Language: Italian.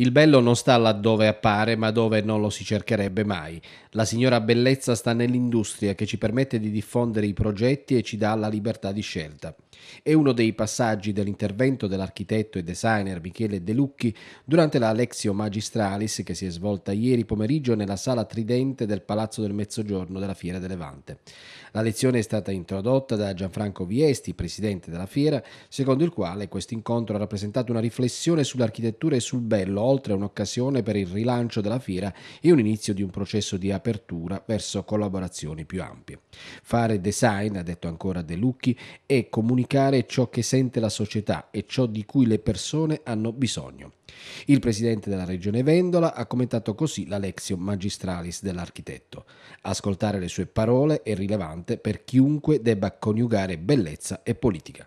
Il bello non sta laddove appare, ma dove non lo si cercherebbe mai. La signora bellezza sta nell'industria che ci permette di diffondere i progetti e ci dà la libertà di scelta. È uno dei passaggi dell'intervento dell'architetto e designer Michele De Lucchi durante la Lexio Magistralis che si è svolta ieri pomeriggio nella sala tridente del Palazzo del Mezzogiorno della Fiera del Levante. La lezione è stata introdotta da Gianfranco Viesti, presidente della fiera, secondo il quale questo incontro ha rappresentato una riflessione sull'architettura e sul bello inoltre a un'occasione per il rilancio della fiera e un inizio di un processo di apertura verso collaborazioni più ampie. Fare design, ha detto ancora De Lucchi, è comunicare ciò che sente la società e ciò di cui le persone hanno bisogno. Il presidente della regione Vendola ha commentato così la Lexio Magistralis dell'architetto. Ascoltare le sue parole è rilevante per chiunque debba coniugare bellezza e politica.